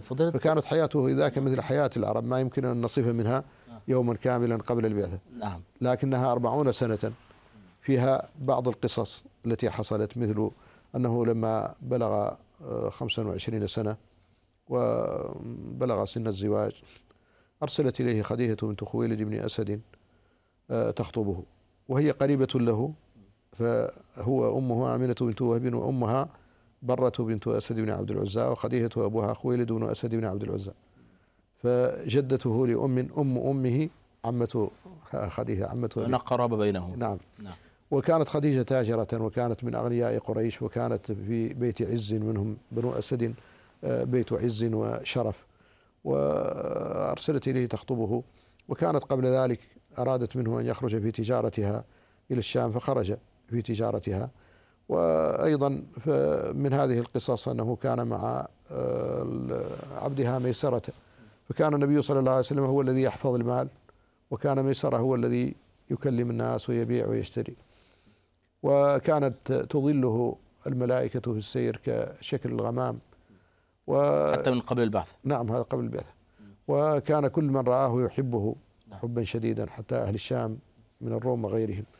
فضلت فكانت حياته ذاك مثل حياة العرب ما يمكن أن نصف منها نعم. يوما كاملا قبل البعثة نعم لكنها أربعون سنة فيها بعض القصص التي حصلت مثل أنه لما بلغ آه، خمسا وعشرين سنة وبلغ سن الزواج أرسلت إليه خديجة بنت خويلد بن أسد آه، تخطبه وهي قريبة له فهو أمها آمنة بنت وهب وأمها برة بنت أسد بن عبد العزى وخديجة أبوها خويلد بن أسد بن عبد العزى فجدته لأم أم أمه عمة خديجة عمة هناك قرابة بينهم نعم, نعم وكانت خديجة تاجرة وكانت من أغنياء قريش وكانت في بيت عز منهم بنو أسد آه، بيت عز وشرف وأرسلت إليه تخطبه وكانت قبل ذلك أرادت منه أن يخرج في تجارتها إلى الشام فخرج في تجارتها وأيضا من هذه القصص أنه كان مع آه، عبدها ميسرة فكان النبي صلى الله عليه وسلم هو الذي يحفظ المال وكان ميسرة هو الذي يكلم الناس ويبيع ويشتري وكانت تظله الملائكة في السير كشكل الغمام و حتى من قبل البعث نعم هذا قبل البعث وكان كل من رآه يحبه نعم. حبا شديدا حتى أهل الشام من الروم وغيرهم